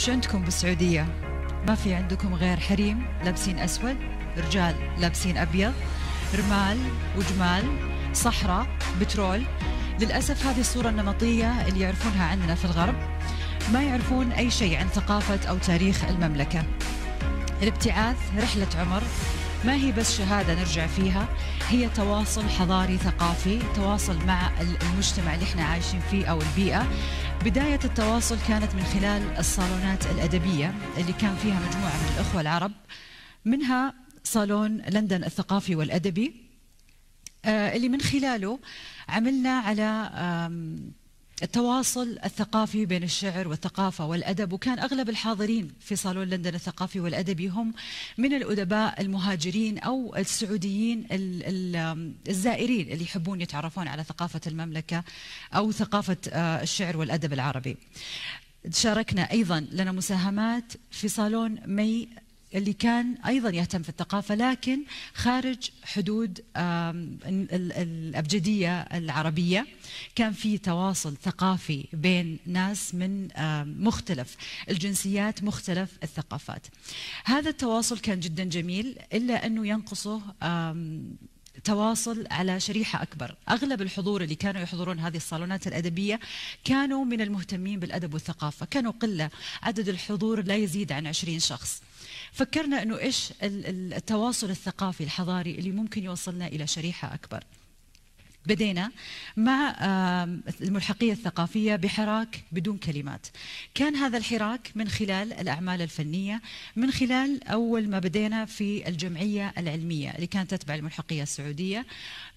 شو عندكم بالسعودية؟ ما في عندكم غير حريم لابسين أسود رجال لابسين أبيض رمال وجمال صحراء بترول للأسف هذه الصورة النمطية اللي يعرفونها عندنا في الغرب ما يعرفون أي شيء عن ثقافة أو تاريخ المملكة الابتعاث رحلة عمر ما هي بس شهادة نرجع فيها هي تواصل حضاري ثقافي تواصل مع المجتمع اللي احنا عايشين فيه أو البيئة بداية التواصل كانت من خلال الصالونات الأدبية اللي كان فيها مجموعة من الأخوة العرب منها صالون لندن الثقافي والأدبي آه، اللي من خلاله عملنا على التواصل الثقافي بين الشعر والثقافة والأدب وكان أغلب الحاضرين في صالون لندن الثقافي والأدبي هم من الأدباء المهاجرين أو السعوديين الزائرين اللي يحبون يتعرفون على ثقافة المملكة أو ثقافة آه، الشعر والأدب العربي شاركنا أيضا لنا مساهمات في صالون مي اللي كان ايضا يهتم في الثقافه لكن خارج حدود الابجديه العربيه كان في تواصل ثقافي بين ناس من مختلف الجنسيات مختلف الثقافات هذا التواصل كان جدا جميل الا انه ينقصه تواصل على شريحة أكبر أغلب الحضور اللي كانوا يحضرون هذه الصالونات الأدبية كانوا من المهتمين بالأدب والثقافة كانوا قلة عدد الحضور لا يزيد عن 20 شخص فكرنا انه ايش التواصل الثقافي الحضاري اللي ممكن يوصلنا الى شريحه اكبر بدينا مع الملحقية الثقافية بحراك بدون كلمات كان هذا الحراك من خلال الأعمال الفنية من خلال أول ما بدينا في الجمعية العلمية اللي كانت تتبع الملحقية السعودية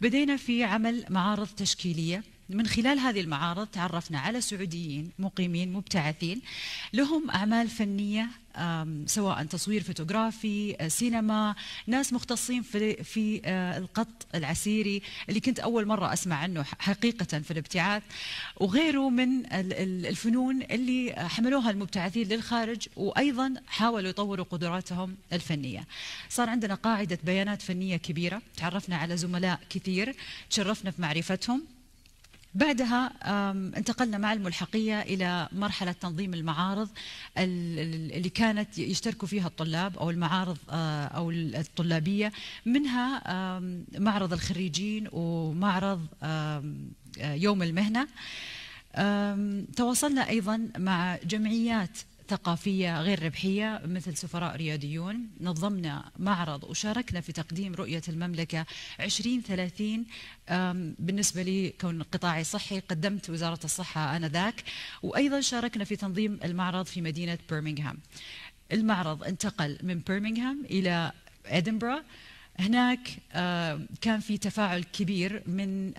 بدينا في عمل معارض تشكيلية من خلال هذه المعارض تعرفنا على سعوديين مقيمين مبتعثين لهم أعمال فنية سواء تصوير فوتوغرافي آه، سينما ناس مختصين في في آه، القط العسيري اللي كنت اول مره اسمع عنه حقيقه في الابتعاث وغيره من الفنون اللي حملوها المبتعثين للخارج وايضا حاولوا يطوروا قدراتهم الفنيه صار عندنا قاعده بيانات فنيه كبيره تعرفنا على زملاء كثير تشرفنا في معرفتهم بعدها انتقلنا مع الملحقية إلى مرحلة تنظيم المعارض اللي كانت يشتركوا فيها الطلاب أو المعارض آه، أو الطلابية منها معرض الخريجين ومعرض آه، يوم المهنة تواصلنا أيضا مع جمعيات ثقافية غير ربحية مثل سفراء رياديون نظمنا معرض وشاركنا في تقديم رؤية المملكة 2030 بالنسبة لي كون قطاعي صحي قدمت وزارة الصحة آنذاك وأيضا شاركنا في تنظيم المعرض في مدينة برمنغهام المعرض انتقل من برمنغهام إلى إدنبرا هناك كان في تفاعل كبير من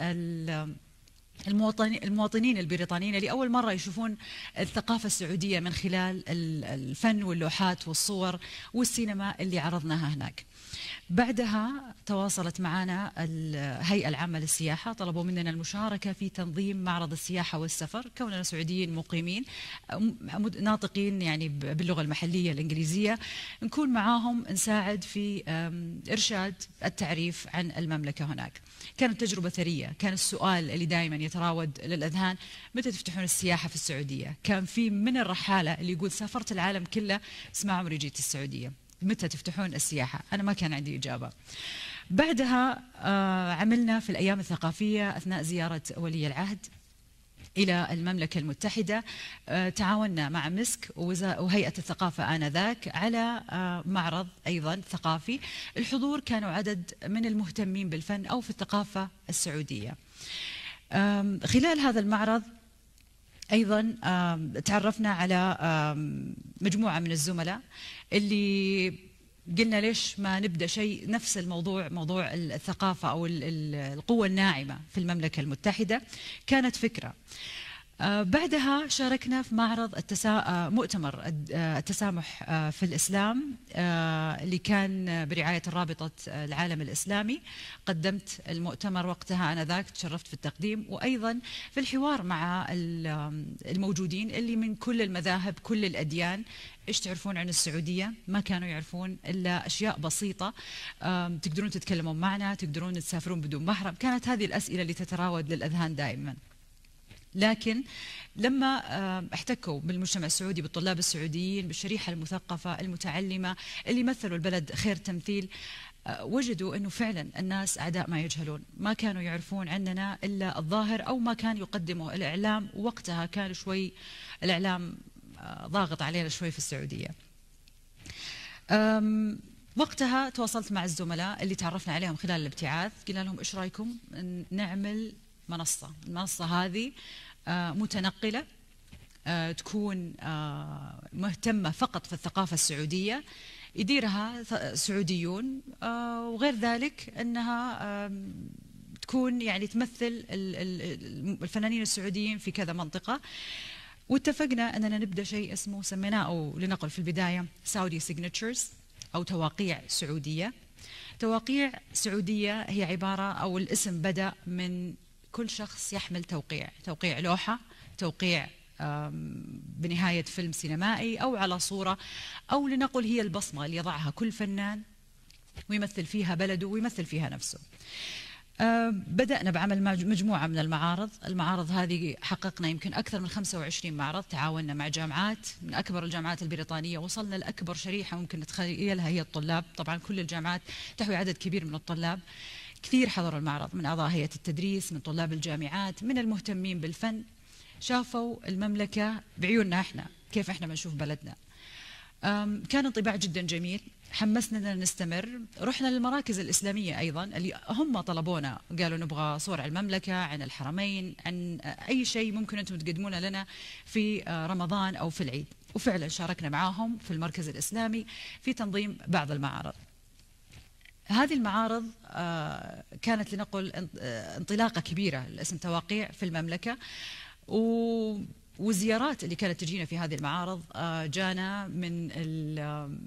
المواطنين البريطانيين لأول مرة يشوفون الثقافة السعودية من خلال الفن واللوحات والصور والسينما اللي عرضناها هناك بعدها تواصلت معنا الهيئة العامة للسياحة طلبوا مننا المشاركة في تنظيم معرض السياحة والسفر كوننا سعوديين مقيمين ناطقين يعني باللغة المحلية الإنجليزية نكون معاهم نساعد في إرشاد التعريف عن المملكة هناك كانت تجربة ثرية كان السؤال اللي دائما يتراود للأذهان متى تفتحون السياحة في السعودية كان في من الرحالة اللي يقول سافرت العالم كله بس ما عمري جيت السعودية متى تفتحون السياحة أنا ما كان عندي إجابة بعدها آه، عملنا في الأيام الثقافية أثناء زيارة ولي العهد إلى المملكة المتحدة آه، تعاوننا مع مسك وهيئة الثقافة آنذاك على آه، معرض أيضا ثقافي الحضور كانوا عدد من المهتمين بالفن أو في الثقافة السعودية خلال هذا المعرض ايضا تعرفنا على مجموعه من الزملاء اللي قلنا ليش ما نبدا شيء نفس الموضوع موضوع الثقافه او القوه الناعمه في المملكه المتحده كانت فكره آه، بعدها شاركنا في معرض التسا... آه، مؤتمر آه، التسامح في الإسلام اللي كان برعاية رابطة العالم الإسلامي قدمت المؤتمر وقتها أنا ذاك تشرفت في التقديم وأيضا في الحوار مع الموجودين اللي من كل المذاهب كل الأديان ايش تعرفون عن السعودية ما كانوا يعرفون إلا أشياء بسيطة تقدرون تتكلمون معنا تقدرون تسافرون بدون محرم كانت هذه الأسئلة اللي تتراود للأذهان دائماً لكن لما آه، احتكوا بالمجتمع السعودي بالطلاب السعوديين بالشريحة المثقفة المتعلمة اللي مثلوا البلد خير تمثيل آه، وجدوا أنه فعلا الناس أعداء ما يجهلون ما كانوا يعرفون عندنا إلا الظاهر أو ما كان يقدمه الإعلام وقتها كان شوي الإعلام آه، ضاغط علينا شوي في السعودية وقتها تواصلت مع الزملاء اللي تعرفنا عليهم خلال الابتعاث قلنا لهم ايش رايكم نعمل منصة المنصة هذه آه، متنقلة آه، تكون آه، مهتمة فقط في الثقافة السعودية يديرها سعوديون وغير ذلك أنها تكون يعني تمثل الفنانين السعوديين في كذا منطقة واتفقنا أننا نبدأ شيء اسمه سميناه أو لنقل في البداية سعودي سيجنتشرز أو تواقيع سعودية تواقيع سعودية هي عبارة أو الاسم بدأ من كل شخص يحمل توقيع توقيع لوحة توقيع بنهاية فيلم سينمائي أو على صورة أو لنقل هي البصمة اللي يضعها كل فنان ويمثل فيها بلده ويمثل فيها نفسه آه، بدأنا بعمل مجموعة من المعارض المعارض هذه حققنا يمكن أكثر من 25 معرض تعاوننا مع جامعات من أكبر الجامعات البريطانية وصلنا لأكبر شريحة ممكن نتخيلها هي الطلاب طبعا كل الجامعات تحوي عدد كبير من الطلاب كثير حضروا المعرض من أعضاء هيئة التدريس من طلاب الجامعات من المهتمين بالفن شافوا المملكة بعيوننا احنا كيف احنا بنشوف بلدنا كان انطباع جدا جميل حمسنا اننا نستمر رحنا للمراكز الاسلاميه ايضا اللي هم طلبونا قالوا نبغى صور عن المملكه عن الحرمين عن اي شيء ممكن انتم تقدمونه لنا في آه، رمضان او في العيد وفعلا شاركنا معاهم في المركز الاسلامي في تنظيم بعض المعارض هذه المعارض آه، كانت لنقل آه، انطلاقه كبيره لاسم تواقيع في المملكه و والزيارات اللي كانت تجينا في هذه المعارض آه، جانا من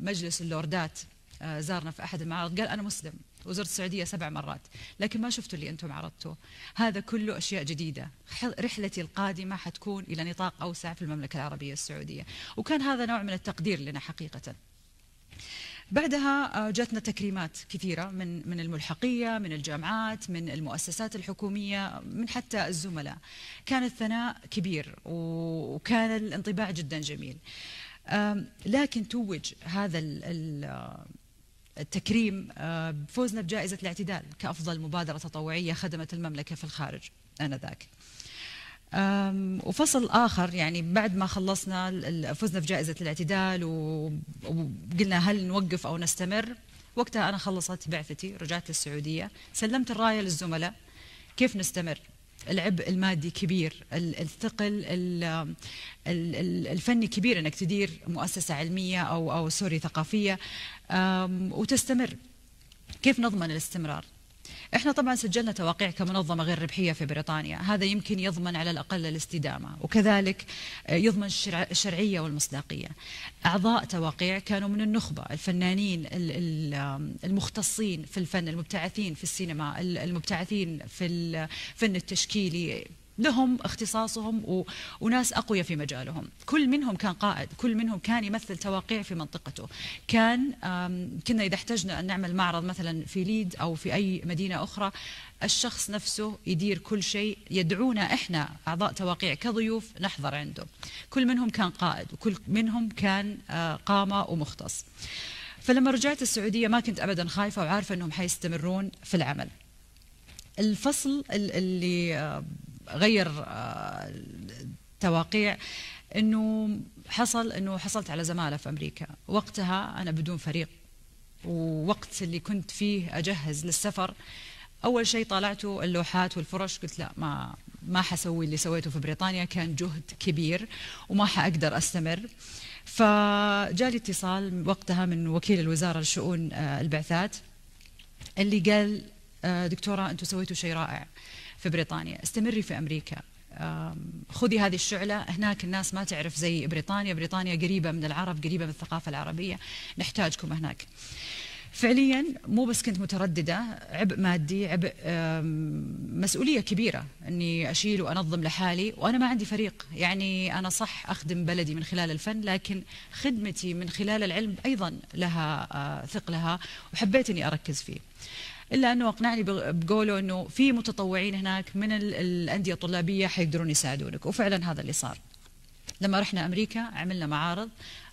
مجلس اللوردات زارنا في احد المعارض قال انا مسلم وزرت السعوديه سبع مرات لكن ما شفتوا اللي انتم عرضتوه هذا كله اشياء جديده رحلتي القادمه حتكون الى نطاق اوسع في المملكه العربيه السعوديه وكان هذا نوع من التقدير لنا حقيقه بعدها آه، جاتنا تكريمات كثيره من من الملحقيه من الجامعات من المؤسسات الحكوميه من حتى الزملاء كان الثناء كبير وكان الانطباع جدا جميل لكن توج هذا آه، التكريم آه، بفوزنا بجائزه الاعتدال كافضل مبادره تطوعيه خدمت المملكه في الخارج انذاك وفصل اخر يعني بعد ما خلصنا فزنا في جائزه الاعتدال وقلنا هل نوقف او نستمر وقتها انا خلصت بعثتي رجعت للسعوديه سلمت الرايه للزملاء كيف نستمر العبء المادي كبير الثقل الفني كبير انك تدير مؤسسه علميه او او سوري ثقافيه وتستمر كيف نضمن الاستمرار احنا طبعا سجلنا تواقيع كمنظمه غير ربحيه في بريطانيا، هذا يمكن يضمن على الاقل الاستدامه وكذلك يضمن الشرعيه والمصداقيه. اعضاء تواقيع كانوا من النخبه، الفنانين المختصين في الفن، المبتعثين في السينما، المبتعثين في الفن التشكيلي لهم اختصاصهم و... وناس أقوياء في مجالهم كل منهم كان قائد كل منهم كان يمثل تواقيع في منطقته كان كنا إذا احتجنا أن نعمل معرض مثلا في ليد أو في أي مدينة أخرى الشخص نفسه يدير كل شيء يدعونا إحنا أعضاء تواقيع كضيوف نحضر عنده كل منهم كان قائد وكل منهم كان آه، قامة ومختص فلما رجعت السعودية ما كنت أبدا خايفة وعارفة أنهم حيستمرون في العمل الفصل اللي غير التواقيع آه، انه حصل انه حصلت على زماله في امريكا وقتها انا بدون فريق ووقت اللي كنت فيه اجهز للسفر اول شيء طالعته اللوحات والفرش قلت لا ما ما حسوي اللي سويته في بريطانيا كان جهد كبير وما حاقدر استمر فجالي اتصال وقتها من وكيل الوزاره لشؤون آه، البعثات اللي قال آه، دكتوره انتم سويتوا شيء رائع في بريطانيا استمري في أمريكا خذي هذه الشعلة هناك الناس ما تعرف زي بريطانيا بريطانيا قريبة من العرب قريبة من الثقافة العربية نحتاجكم هناك فعليا مو بس كنت مترددة عبء مادي عبء مسؤولية كبيرة أني أشيل وأنظم لحالي وأنا ما عندي فريق يعني أنا صح أخدم بلدي من خلال الفن لكن خدمتي من خلال العلم أيضا لها آه، ثقلها وحبيت أني أركز فيه الا انه اقنعني بقوله انه في متطوعين هناك من الانديه الطلابيه حيقدرون يساعدونك وفعلا هذا اللي صار لما رحنا امريكا عملنا معارض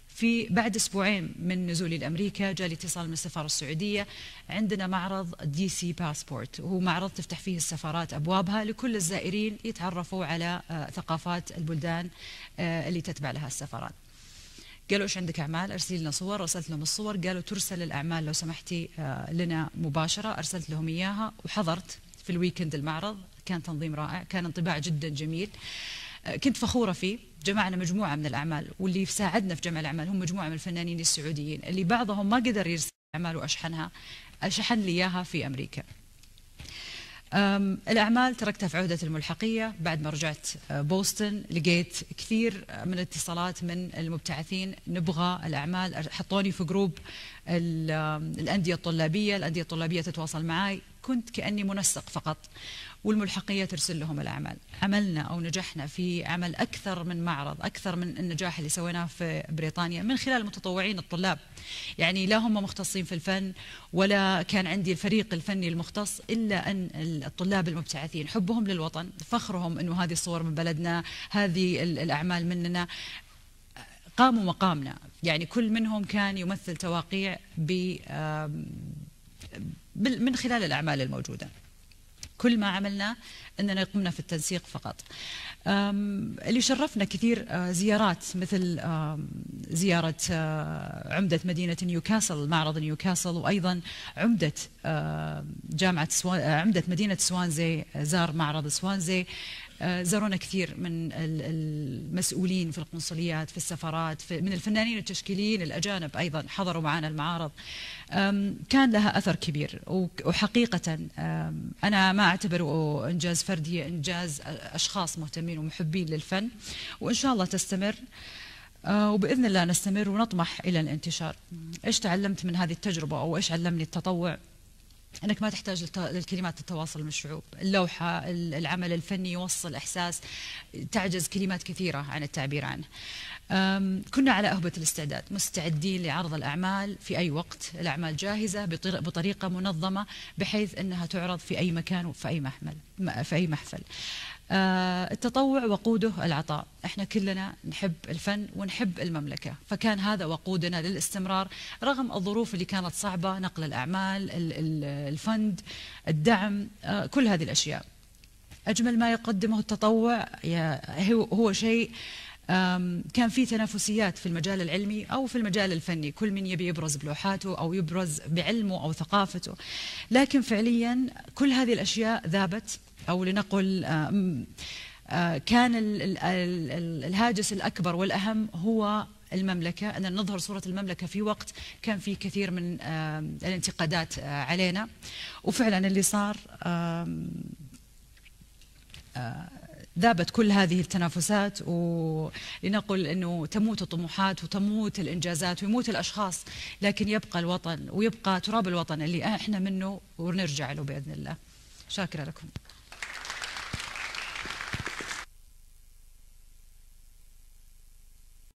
في بعد اسبوعين من نزولي لامريكا جالي اتصال من السفاره السعوديه عندنا معرض دي سي باسبورت وهو معرض تفتح فيه السفارات ابوابها لكل الزائرين يتعرفوا على آه، ثقافات البلدان آه، اللي تتبع لها السفارات قالوا ايش عندك اعمال ارسلي لنا صور ارسلت لهم الصور قالوا ترسل الاعمال لو سمحتي آه، لنا مباشره ارسلت لهم اياها وحضرت في الويكند المعرض كان تنظيم رائع كان انطباع جدا جميل آه، كنت فخوره فيه جمعنا مجموعه من الاعمال واللي ساعدنا في جمع الاعمال هم مجموعه من الفنانين السعوديين اللي بعضهم ما قدر يرسل اعمال واشحنها اشحن لي اياها في امريكا الأعمال تركتها في عهدة الملحقية بعد ما رجعت أه، بوسطن لقيت كثير أه، من الاتصالات من المبتعثين نبغى الأعمال حطوني في جروب الأندية الطلابية الأندية الطلابية تتواصل معي كنت كأني منسق فقط والملحقية ترسل لهم الأعمال عملنا أو نجحنا في عمل أكثر من معرض أكثر من النجاح اللي سويناه في بريطانيا من خلال المتطوعين الطلاب يعني لا هم مختصين في الفن ولا كان عندي الفريق الفني المختص إلا أن الطلاب المبتعثين حبهم للوطن فخرهم أنه هذه الصور من بلدنا هذه الأعمال مننا قاموا مقامنا يعني كل منهم كان يمثل تواقيع من خلال الأعمال الموجودة كل ما عملنا أننا قمنا في التنسيق فقط اللي شرفنا كثير آه، زيارات مثل زيارة آه، عمدة مدينة نيوكاسل معرض نيوكاسل وأيضا عمدة جامعة سوان عمدة مدينة سوانزي زار معرض سوانزي آه، زارونا كثير من المسؤولين في القنصليات في السفارات في من الفنانين التشكيليين الأجانب أيضا حضروا معنا المعارض كان لها أثر كبير وحقيقة أنا ما أعتبره إنجاز فردي إنجاز أشخاص مهتمين ومحبين للفن وإن شاء الله تستمر آه، وبإذن الله نستمر ونطمح إلى الانتشار إيش تعلمت من هذه التجربة أو إيش علمني التطوع انك ما تحتاج للكلمات التواصل مع الشعوب، اللوحه، العمل الفني يوصل احساس تعجز كلمات كثيره عن التعبير عنه. كنا على اهبه الاستعداد، مستعدين لعرض الاعمال في اي وقت، الاعمال جاهزه بطريقه منظمه بحيث انها تعرض في اي مكان وفي اي محمل في اي محفل. آه، التطوع وقوده العطاء احنا كلنا نحب الفن ونحب المملكة فكان هذا وقودنا للاستمرار رغم الظروف اللي كانت صعبة نقل الأعمال الفند الدعم آه، كل هذه الأشياء أجمل ما يقدمه التطوع هو شيء كان في تنافسيات في المجال العلمي أو في المجال الفني كل من يبي يبرز بلوحاته أو يبرز بعلمه أو ثقافته لكن فعليا كل هذه الأشياء ذابت أو لنقل آه، آه، كان الهاجس الأكبر والأهم هو المملكة أن نظهر صورة المملكة في وقت كان في كثير من آه، الانتقادات علينا وفعلا اللي صار ذابت كل هذه التنافسات ولنقل انه تموت الطموحات وتموت الانجازات ويموت الاشخاص لكن يبقى الوطن ويبقى تراب الوطن اللي احنا منه ونرجع له باذن الله شاكره لكم